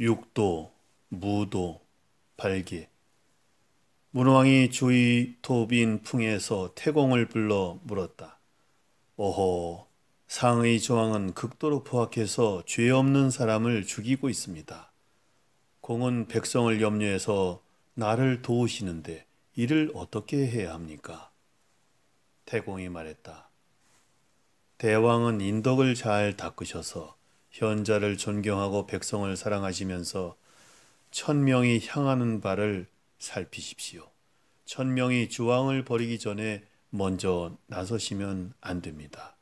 육도, 무도, 발기. 문왕이 주의 도빈 풍에서 태공을 불러 물었다. 오호, 상의 조항은 극도로 포악해서 죄 없는 사람을 죽이고 있습니다. 공은 백성을 염려해서 나를 도우시는데 이를 어떻게 해야 합니까? 태공이 말했다. 대왕은 인덕을 잘 닦으셔서 현자를 존경하고 백성을 사랑하시면서 천명이 향하는 바를 살피십시오. 천명이 주왕을 버리기 전에 먼저 나서시면 안 됩니다.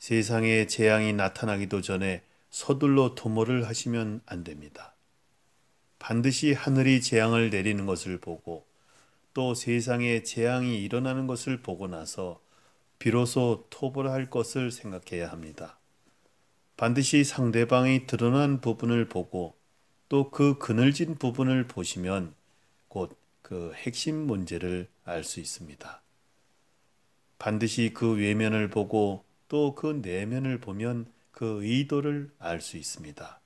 세상에 재앙이 나타나기도 전에 서둘러 도모를 하시면 안 됩니다. 반드시 하늘이 재앙을 내리는 것을 보고 또 세상에 재앙이 일어나는 것을 보고 나서 비로소 토벌할 것을 생각해야 합니다. 반드시 상대방이 드러난 부분을 보고 또 그 그늘진 부분을 보시면 곧 그 핵심 문제를 알 수 있습니다. 반드시 그 외면을 보고 또 그 내면을 보면 그 의도를 알 수 있습니다.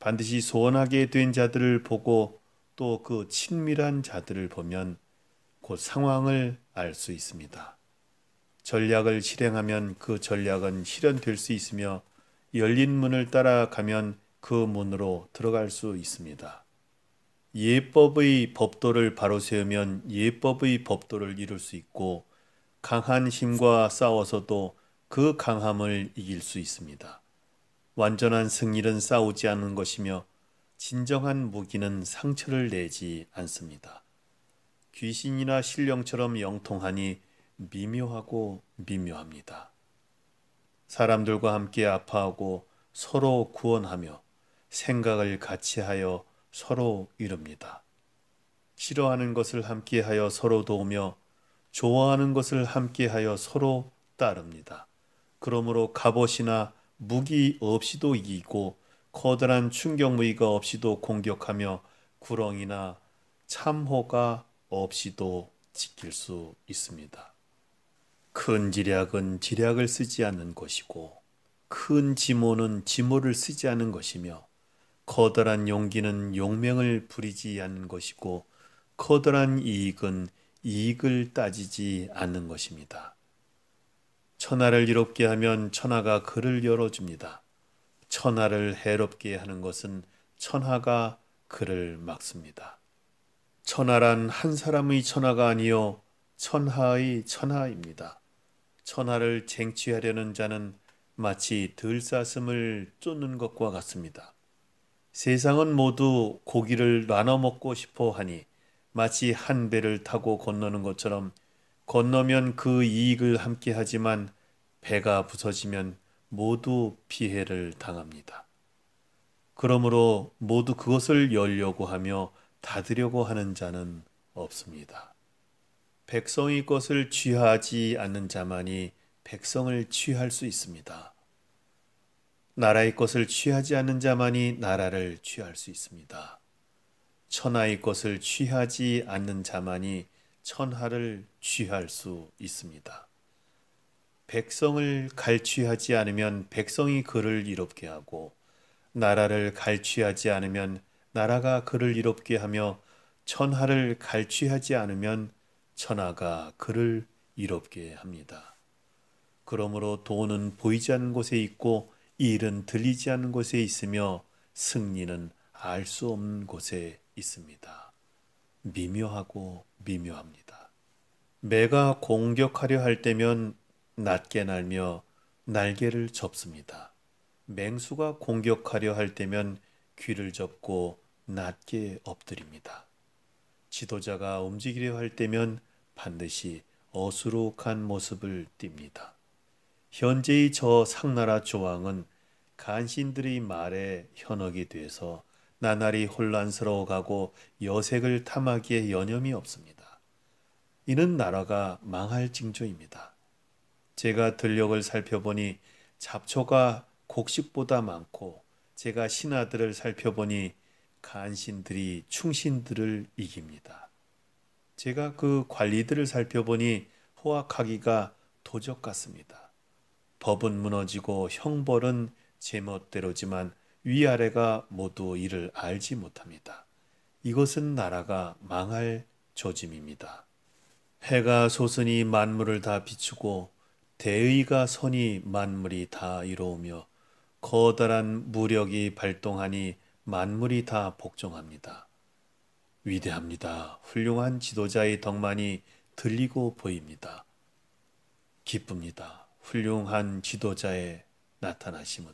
반드시 소원하게 된 자들을 보고 또 그 친밀한 자들을 보면 곧 상황을 알 수 있습니다. 전략을 실행하면 그 전략은 실현될 수 있으며 열린 문을 따라가면 그 문으로 들어갈 수 있습니다. 예법의 법도를 바로 세우면 예법의 법도를 이룰 수 있고 강한 힘과 싸워서도 그 강함을 이길 수 있습니다. 완전한 승리는 싸우지 않는 것이며 진정한 무기는 상처를 내지 않습니다. 귀신이나 신령처럼 영통하니 미묘하고 미묘합니다. 사람들과 함께 아파하고 서로 구원하며 생각을 같이 하여 서로 이룹니다. 싫어하는 것을 함께 하여 서로 도우며 좋아하는 것을 함께 하여 서로 따릅니다. 그러므로 갑옷이나 무기 없이도 이기고 커다란 충격 무기가 없이도 공격하며 구렁이나 참호가 없이도 지킬 수 있습니다. 큰 지략은 지략을 쓰지 않는 것이고 큰 지모는 지모를 쓰지 않는 것이며 커다란 용기는 용맹을 부리지 않는 것이고 커다란 이익은 이익을 따지지 않는 것입니다. 천하를 이롭게 하면 천하가 그를 열어줍니다. 천하를 해롭게 하는 것은 천하가 그를 막습니다. 천하란 한 사람의 천하가 아니요 천하의 천하입니다. 천하를 쟁취하려는 자는 마치 들사슴을 쫓는 것과 같습니다. 세상은 모두 고기를 나눠 먹고 싶어 하니 마치 한 배를 타고 건너는 것처럼 건너면 그 이익을 함께 하지만 배가 부서지면 모두 피해를 당합니다. 그러므로 모두 그것을 열려고 하며 닫으려고 하는 자는 없습니다. 백성의 것을 취하지 않는 자만이 백성을 취할 수 있습니다. 나라의 것을 취하지 않는 자만이 나라를 취할 수 있습니다. 천하의 것을 취하지 않는 자만이 천하를 취할 수 있습니다. 백성을 갈취하지 않으면 백성이 그를 이롭게 하고 나라를 갈취하지 않으면 나라가 그를 이롭게 하며 천하를 갈취하지 않으면 천하가 그를 이롭게 합니다. 그러므로 돈은 보이지 않는 곳에 있고 일은 들리지 않는 곳에 있으며 승리는 알 수 없는 곳에 있습니다. 미묘하고 미묘합니다. 매가 공격하려 할 때면 낮게 날며 날개를 접습니다. 맹수가 공격하려 할 때면 귀를 접고 낮게 엎드립니다. 지도자가 움직이려 할 때면 반드시 어수룩한 모습을 띱니다. 현재의 저 상나라 조왕은 간신들의 말에 현혹이 돼서 나날이 혼란스러워가고 여색을 탐하기에 여념이 없습니다. 이는 나라가 망할 징조입니다. 제가 들력을 살펴보니 잡초가 곡식보다 많고 제가 신하들을 살펴보니 간신들이 충신들을 이깁니다. 제가 그 관리들을 살펴보니 호악하기가 도적 같습니다. 법은 무너지고 형벌은 제멋대로지만 위아래가 모두 이를 알지 못합니다. 이것은 나라가 망할 조짐입니다. 해가 솟으니 만물을 다 비추고 대의가 선이 만물이 다 이로우며 커다란 무력이 발동하니 만물이 다 복종합니다. 위대합니다. 훌륭한 지도자의 덕만이 들리고 보입니다. 기쁩니다. 훌륭한 지도자의 나타나심은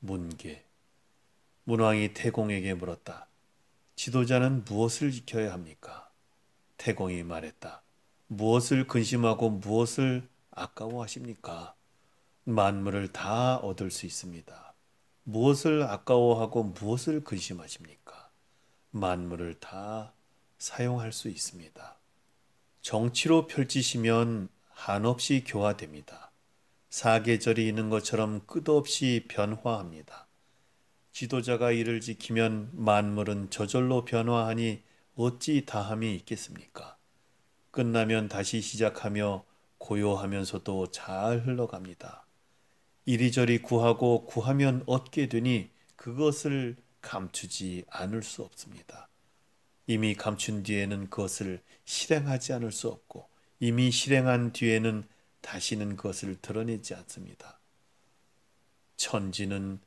문계. 문왕이 태공에게 물었다. 지도자는 무엇을 지켜야 합니까? 태공이 말했다. 무엇을 근심하고 무엇을 아까워하십니까? 만물을 다 얻을 수 있습니다. 무엇을 아까워하고 무엇을 근심하십니까? 만물을 다 사용할 수 있습니다. 정치로 펼치시면 한없이 교화됩니다. 사계절이 있는 것처럼 끝없이 변화합니다. 지도자가 이를 지키면 만물은 저절로 변화하니 어찌 다함이 있겠습니까? 끝나면 다시 시작하며 고요하면서도 잘 흘러갑니다. 이리저리 구하고 구하면 얻게 되니 그것을 감추지 않을 수 없습니다. 이미 감춘 뒤에는 그것을 실행하지 않을 수 없고 이미 실행한 뒤에는 다시는 그것을 드러내지 않습니다. 천지는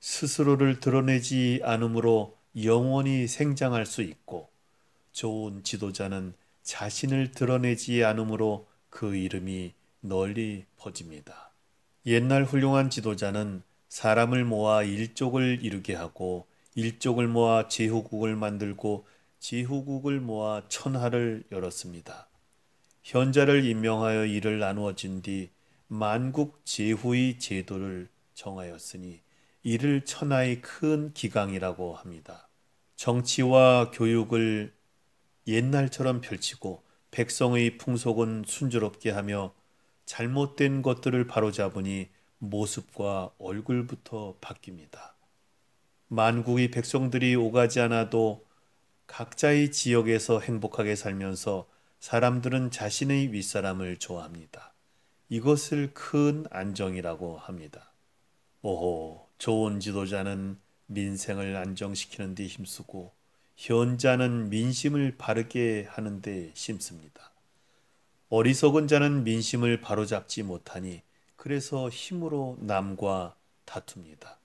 스스로를 드러내지 않으므로 영원히 생장할 수 있고 좋은 지도자는 자신을 드러내지 않으므로 그 이름이 널리 퍼집니다. 옛날 훌륭한 지도자는 사람을 모아 일족을 이루게 하고 일족을 모아 제후국을 만들고 제후국을 모아 천하를 열었습니다. 현자를 임명하여 일을 나누어진 뒤 만국 제후의 제도를 정하였으니 이를 천하의 큰 기강이라고 합니다. 정치와 교육을 옛날처럼 펼치고 백성의 풍속은 순조롭게 하며 잘못된 것들을 바로잡으니 모습과 얼굴부터 바뀝니다. 만국의 백성들이 오가지 않아도 각자의 지역에서 행복하게 살면서 사람들은 자신의 윗사람을 좋아합니다. 이것을 큰 안정이라고 합니다. 오호, 좋은 지도자는 민생을 안정시키는 데 힘쓰고 현자는 민심을 바르게 하는 데 힘씁니다. 어리석은 자는 민심을 바로잡지 못하니 그래서 힘으로 남과 다툽니다.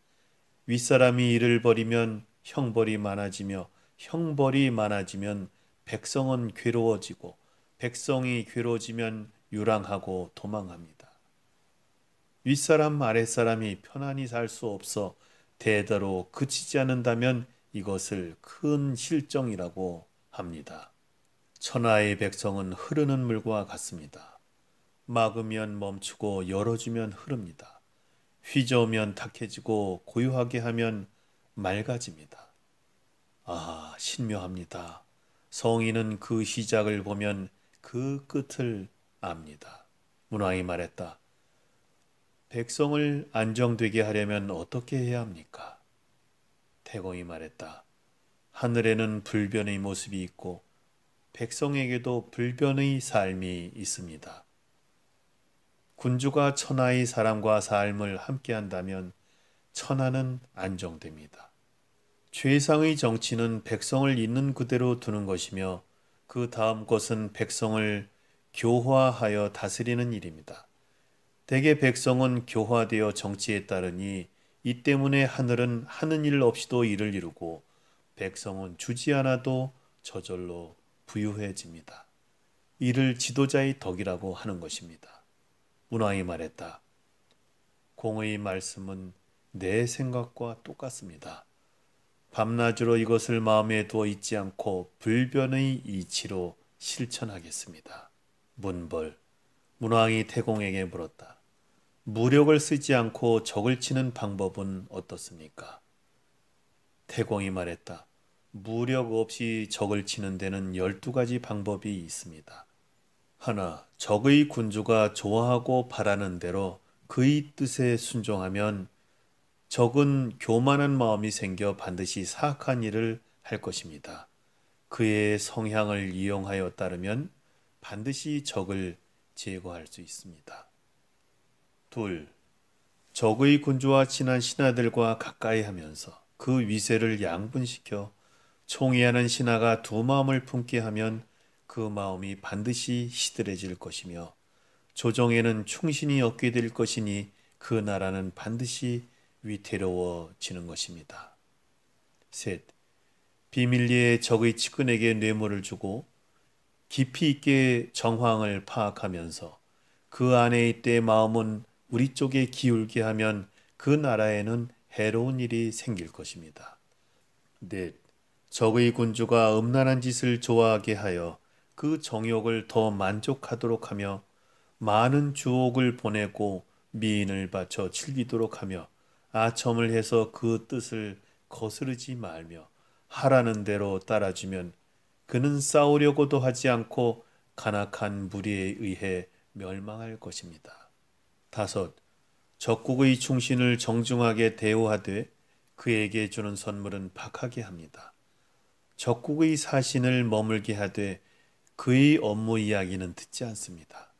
윗사람이 일을 벌이면 형벌이 많아지며 형벌이 많아지면 백성은 괴로워지고 백성이 괴로워지면 유랑하고 도망합니다. 윗사람 아랫사람이 편안히 살 수 없어 대대로 그치지 않는다면 이것을 큰 실정이라고 합니다. 천하의 백성은 흐르는 물과 같습니다. 막으면 멈추고 열어주면 흐릅니다. 휘저으면 탁해지고 고요하게 하면 맑아집니다. 아, 신묘합니다. 성인은 그 시작을 보면 그 끝을 압니다. 문왕이 말했다. 백성을 안정되게 하려면 어떻게 해야 합니까? 태공이 말했다. 하늘에는 불변의 모습이 있고 백성에게도 불변의 삶이 있습니다. 군주가 천하의 사람과 삶을 함께한다면 천하는 안정됩니다. 최상의 정치는 백성을 있는 그대로 두는 것이며 그 다음 것은 백성을 교화하여 다스리는 일입니다. 대개 백성은 교화되어 정치에 따르니 이 때문에 하늘은 하는 일 없이도 일을 이루고 백성은 주지 않아도 저절로 부유해집니다. 이를 지도자의 덕이라고 하는 것입니다. 문왕이 말했다. 공의 말씀은 내 생각과 똑같습니다. 밤낮으로 이것을 마음에 두어 있지 않고 불변의 이치로 실천하겠습니다. 문벌 문왕이 태공에게 물었다. 무력을 쓰지 않고 적을 치는 방법은 어떻습니까? 태공이 말했다. 무력 없이 적을 치는 데는 12가지 방법이 있습니다. 하나 적의 군주가 좋아하고 바라는 대로 그의 뜻에 순종하면 적은 교만한 마음이 생겨 반드시 사악한 일을 할 것입니다. 그의 성향을 이용하여 따르면 반드시 적을 제거할 수 있습니다. 둘. 적의 군주와 친한 신하들과 가까이 하면서 그 위세를 양분시켜 총의하는 신하가 두 마음을 품게 하면 그 마음이 반드시 시들해질 것이며 조정에는 충신이 없게 될 것이니 그 나라는 반드시 위태로워지는 것입니다. 셋. 비밀리에 적의 측근에게 뇌물을 주고 깊이 있게 정황을 파악하면서 그 안에 있대 마음은 우리 쪽에 기울게 하면 그 나라에는 해로운 일이 생길 것입니다. 넷. 적의 군주가 음란한 짓을 좋아하게 하여 그 정욕을 더 만족하도록 하며 많은 주옥을 보내고 미인을 바쳐 즐기도록 하며 아첨을 해서 그 뜻을 거스르지 말며 하라는 대로 따라주면 그는 싸우려고도 하지 않고 간악한 무리에 의해 멸망할 것입니다. 다섯, 적국의 충신을 정중하게 대우하되 그에게 주는 선물은 박하게 합니다. 적국의 사신을 머물게 하되 그의 업무 이야기는 듣지 않습니다.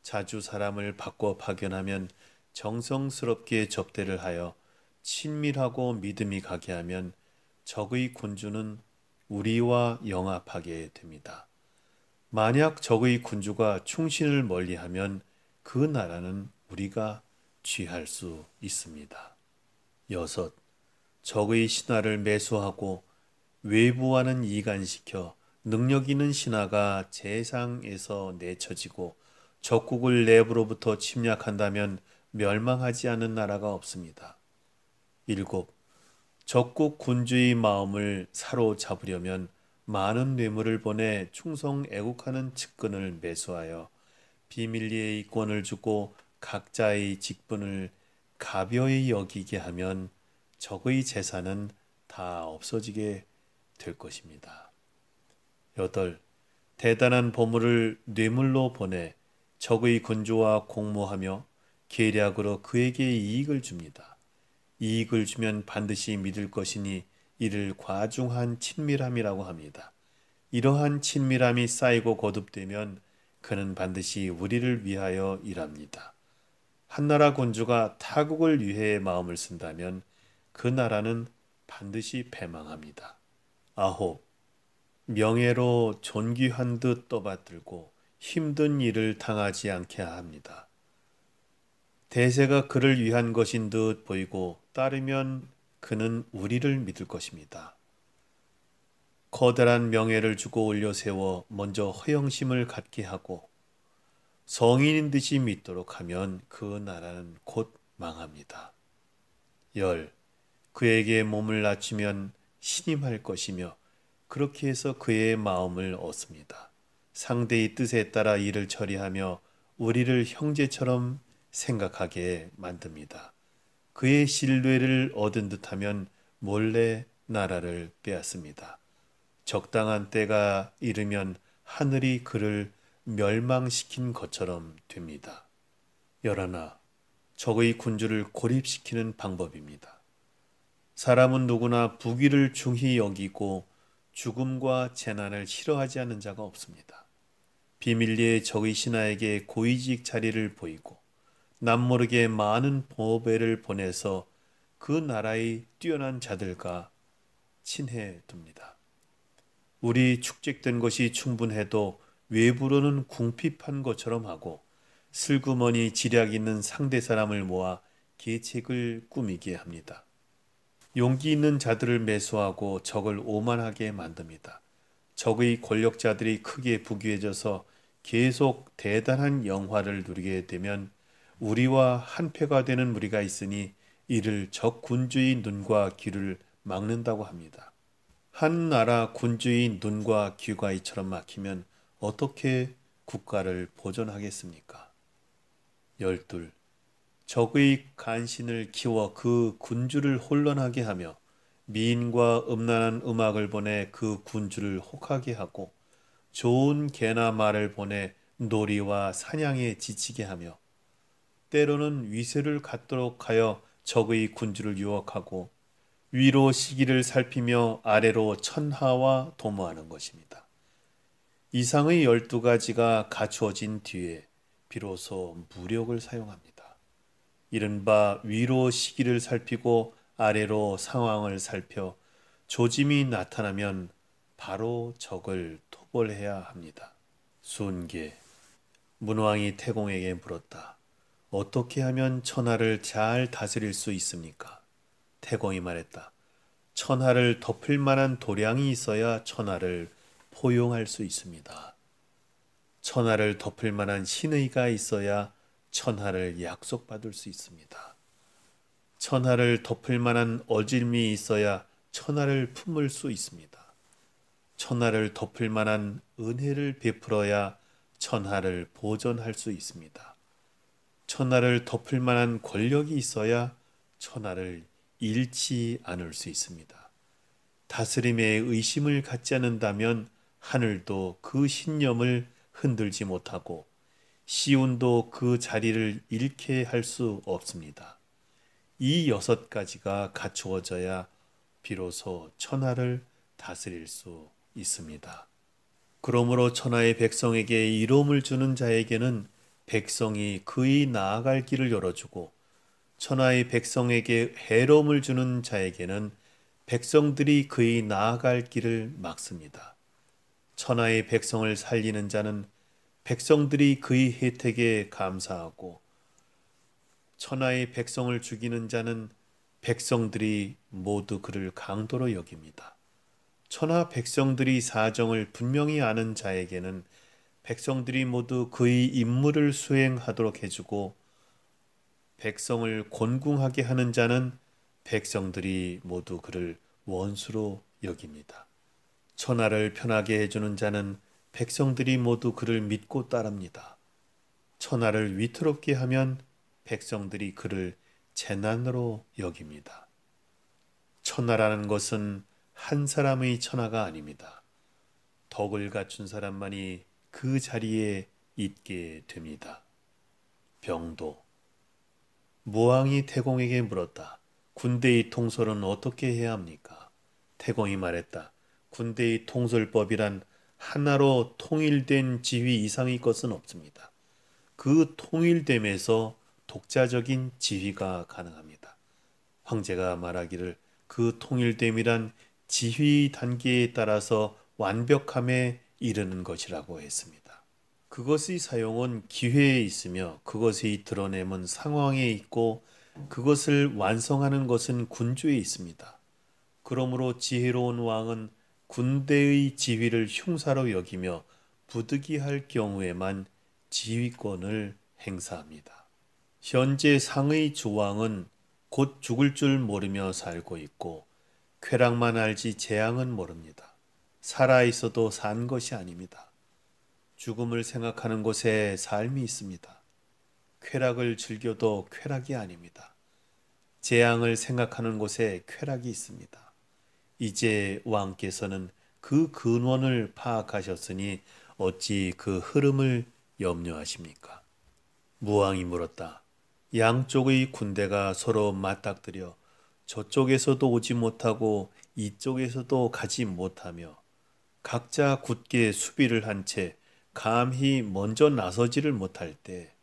자주 사람을 바꿔 파견하면 정성스럽게 접대를 하여 친밀하고 믿음이 가게 하면 적의 군주는 우리와 영합하게 됩니다. 만약 적의 군주가 충신을 멀리하면 그 나라는 우리가 취할 수 있습니다. 여섯, 적의 신화를 매수하고 외부와는 이간시켜 능력 있는 신하가 재상에서 내쳐지고 적국을 내부로부터 침략한다면 멸망하지 않은 나라가 없습니다. 일곱, 적국 군주의 마음을 사로잡으려면 많은 뇌물을 보내 충성 애국하는 측근을 매수하여 비밀리의 권을 주고 각자의 직분을 가벼이 여기게 하면 적의 재산은 다 없어지게 될 것입니다. 여덟 대단한 보물을 뇌물로 보내 적의 건조와 공모하며 계략으로 그에게 이익을 줍니다. 이익을 주면 반드시 믿을 것이니 이를 과중한 친밀함이라고 합니다. 이러한 친밀함이 쌓이고 거듭되면 그는 반드시 우리를 위하여 일합니다. 한나라 군주가 타국을 위해 마음을 쓴다면 그 나라는 반드시 패망합니다. 아홉. 명예로 존귀한 듯 떠받들고 힘든 일을 당하지 않게 합니다. 대세가 그를 위한 것인 듯 보이고 따르면 그는 우리를 믿을 것입니다. 커다란 명예를 주고 올려 세워 먼저 허영심을 갖게 하고 성인인 듯이 믿도록 하면 그 나라는 곧 망합니다. 열 그에게 몸을 낮추면 신임할 것이며 그렇게 해서 그의 마음을 얻습니다. 상대의 뜻에 따라 일을 처리하며 우리를 형제처럼 생각하게 만듭니다. 그의 신뢰를 얻은 듯하면 몰래 나라를 빼앗습니다. 적당한 때가 이르면 하늘이 그를 멸망시킨 것처럼 됩니다. 열하나, 적의 군주를 고립시키는 방법입니다. 사람은 누구나 부귀를 중히 여기고 죽음과 재난을 싫어하지 않는 자가 없습니다. 비밀리에 적의 신하에게 고위직 자리를 보이고 남모르게 많은 보배를 보내서 그 나라의 뛰어난 자들과 친해 둡니다. 우리 축적된 것이 충분해도 외부로는 궁핍한 것처럼 하고 슬그머니 지략 있는 상대 사람을 모아 계책을 꾸미게 합니다. 용기 있는 자들을 매수하고 적을 오만하게 만듭니다. 적의 권력자들이 크게 부귀해져서 계속 대단한 영화를 누리게 되면 우리와 한패가 되는 무리가 있으니 이를 적 군주의 눈과 귀를 막는다고 합니다. 한 나라 군주의 눈과 귀가 이처럼 막히면 어떻게 국가를 보존하겠습니까? 열둘 적의 간신을 키워 그 군주를 혼란하게 하며 미인과 음란한 음악을 보내 그 군주를 혹하게 하고 좋은 개나 말을 보내 놀이와 사냥에 지치게 하며 때로는 위세를 갖도록 하여 적의 군주를 유혹하고 위로 시기를 살피며 아래로 천하와 도모하는 것입니다. 이상의 열두 가지가 갖추어진 뒤에 비로소 무력을 사용합니다. 이른바 위로 시기를 살피고 아래로 상황을 살펴 조짐이 나타나면 바로 적을 토벌해야 합니다. 순계 문왕이 태공에게 물었다. 어떻게 하면 천하를 잘 다스릴 수 있습니까? 태공이 말했다. 천하를 덮을 만한 도량이 있어야 천하를 포용할 수 있습니다. 천하를 덮을 만한 신의가 있어야 천하를 약속받을 수 있습니다. 천하를 덮을 만한 어질미 있어야 천하를 품을 수 있습니다. 천하를 덮을 만한 은혜를 베풀어야 천하를 보전할 수 있습니다. 천하를 덮을 만한 권력이 있어야 천하를 잃지 않을 수 있습니다. 다스림에 의심을 갖지 않는다면 하늘도 그 신념을 흔들지 못하고 시온도 그 자리를 잃게 할 수 없습니다. 이 여섯 가지가 갖추어져야 비로소 천하를 다스릴 수 있습니다. 그러므로 천하의 백성에게 이로을 주는 자에게는 백성이 그의 나아갈 길을 열어주고 천하의 백성에게 해로움을 주는 자에게는 백성들이 그의 나아갈 길을 막습니다. 천하의 백성을 살리는 자는 백성들이 그의 혜택에 감사하고 천하의 백성을 죽이는 자는 백성들이 모두 그를 강도로 여깁니다. 천하 백성들이 사정을 분명히 아는 자에게는 백성들이 모두 그의 임무를 수행하도록 해주고 백성을 곤궁하게 하는 자는 백성들이 모두 그를 원수로 여깁니다. 천하를 편하게 해주는 자는 백성들이 모두 그를 믿고 따릅니다. 천하를 위태롭게 하면 백성들이 그를 재난으로 여깁니다. 천하라는 것은 한 사람의 천하가 아닙니다. 덕을 갖춘 사람만이 그 자리에 있게 됩니다. 병도 무왕이 태공에게 물었다. 군대의 통솔은 어떻게 해야 합니까? 태공이 말했다. 군대의 통솔법이란 하나로 통일된 지위 이상의 것은 없습니다. 그 통일됨에서 독자적인 지휘가 가능합니다. 황제가 말하기를 그 통일됨이란 지휘 단계에 따라서 완벽함에 이르는 것이라고 했습니다. 그것의 사용은 기회에 있으며 그것의 드러냄은 상황에 있고 그것을 완성하는 것은 군주에 있습니다. 그러므로 지혜로운 왕은 군대의 지위를 흉사로 여기며 부득이할 경우에만 지휘권을 행사합니다. 현재 상의 조왕은 곧 죽을 줄 모르며 살고 있고 쾌락만 알지 재앙은 모릅니다. 살아 있어도 산 것이 아닙니다. 죽음을 생각하는 곳에 삶이 있습니다. 쾌락을 즐겨도 쾌락이 아닙니다. 재앙을 생각하는 곳에 쾌락이 있습니다. 이제 왕께서는 그 근원을 파악하셨으니 어찌 그 흐름을 염려하십니까? 무왕이 물었다. 양쪽의 군대가 서로 맞닥뜨려 저쪽에서도 오지 못하고 이쪽에서도 가지 못하며 각자 굳게 수비를 한 채 감히 먼저 나서지를 못할 때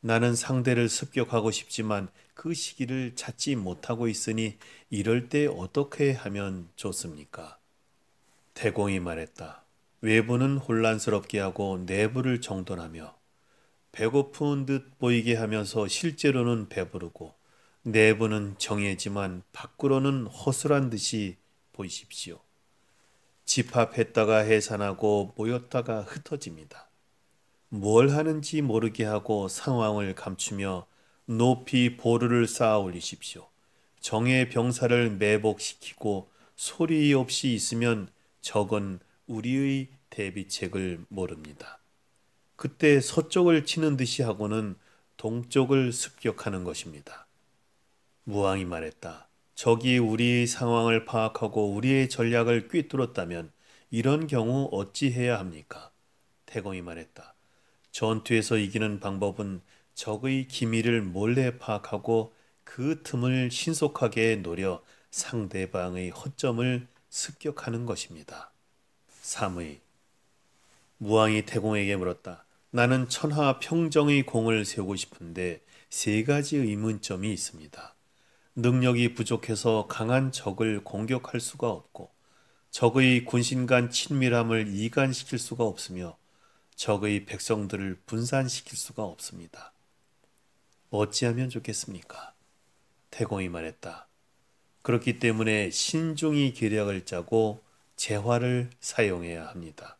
나는 상대를 습격하고 싶지만 그 시기를 찾지 못하고 있으니 이럴 때 어떻게 하면 좋습니까? 대공이 말했다. 외부는 혼란스럽게 하고 내부를 정돈하며 배고픈 듯 보이게 하면서 실제로는 배부르고 내부는 정해지만 밖으로는 허술한 듯이 보이십시오. 집합했다가 해산하고 모였다가 흩어집니다. 뭘 하는지 모르게 하고 상황을 감추며 높이 보루를 쌓아 올리십시오. 정의 병사를 매복시키고 소리 없이 있으면 적은 우리의 대비책을 모릅니다. 그때 서쪽을 치는 듯이 하고는 동쪽을 습격하는 것입니다. 무왕이 말했다. 적이 우리의 상황을 파악하고 우리의 전략을 꿰뚫었다면 이런 경우 어찌해야 합니까? 태공이 말했다. 전투에서 이기는 방법은 적의 기밀을 몰래 파악하고 그 틈을 신속하게 노려 상대방의 허점을 습격하는 것입니다. 3의 무왕이 태공에게 물었다. 나는 천하 평정의 공을 세우고 싶은데 세 가지 의문점이 있습니다. 능력이 부족해서 강한 적을 공격할 수가 없고 적의 군신 간 친밀함을 이간시킬 수가 없으며 적의 백성들을 분산시킬 수가 없습니다. 어찌하면 좋겠습니까? 태공이 말했다. 그렇기 때문에 신중히 계략을 짜고 재화를 사용해야 합니다.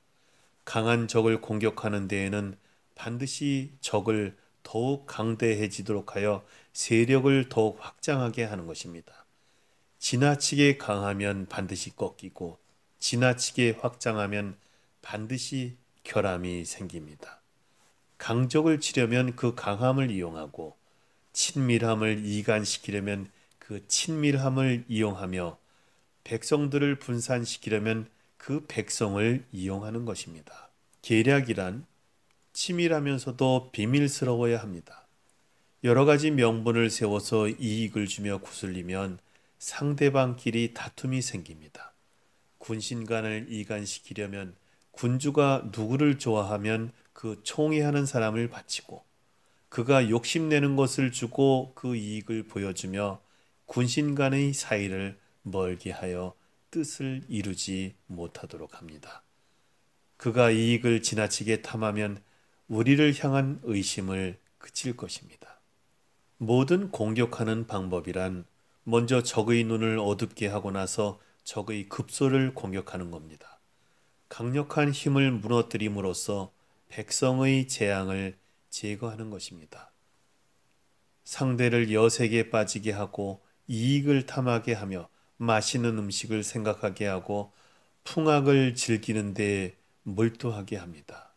강한 적을 공격하는 데에는 반드시 적을 더욱 강대해지도록 하여 세력을 더욱 확장하게 하는 것입니다. 지나치게 강하면 반드시 꺾이고 지나치게 확장하면 반드시 결함이 생깁니다. 강적을 치려면 그 강함을 이용하고 친밀함을 이간시키려면 그 친밀함을 이용하며 백성들을 분산시키려면 그 백성을 이용하는 것입니다. 계략이란 치밀하면서도 비밀스러워야 합니다. 여러 가지 명분을 세워서 이익을 주며 구슬리면 상대방끼리 다툼이 생깁니다. 군신간을 이간시키려면 군주가 누구를 좋아하면 그 총애하는 사람을 바치고 그가 욕심내는 것을 주고 그 이익을 보여주며 군신 간의 사이를 멀게 하여 뜻을 이루지 못하도록 합니다. 그가 이익을 지나치게 탐하면 우리를 향한 의심을 그칠 것입니다. 모든 공격하는 방법이란 먼저 적의 눈을 어둡게 하고 나서 적의 급소를 공격하는 겁니다. 강력한 힘을 무너뜨림으로써 백성의 재앙을 제거하는 것입니다. 상대를 여색에 빠지게 하고 이익을 탐하게 하며 맛있는 음식을 생각하게 하고 풍악을 즐기는 데 몰두하게 합니다.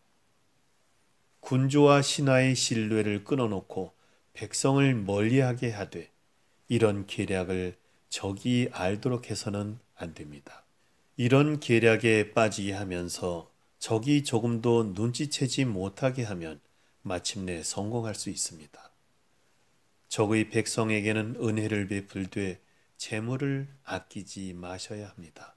군주와 신하의 신뢰를 끊어놓고 백성을 멀리하게 하되 이런 계략을 적이 알도록 해서는 안 됩니다. 이런 계략에 빠지게 하면서 적이 조금도 눈치채지 못하게 하면 마침내 성공할 수 있습니다. 적의 백성에게는 은혜를 베풀 되 재물을 아끼지 마셔야 합니다.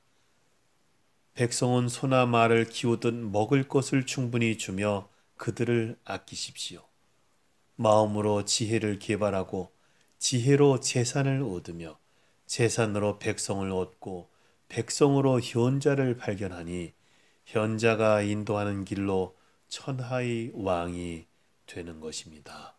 백성은 소나 말을 키우듯 먹을 것을 충분히 주며 그들을 아끼십시오. 마음으로 지혜를 개발하고 지혜로 재산을 얻으며 재산으로 백성을 얻고 백성으로 현자를 발견하니 현자가 인도하는 길로 천하의 왕이 되는 것입니다.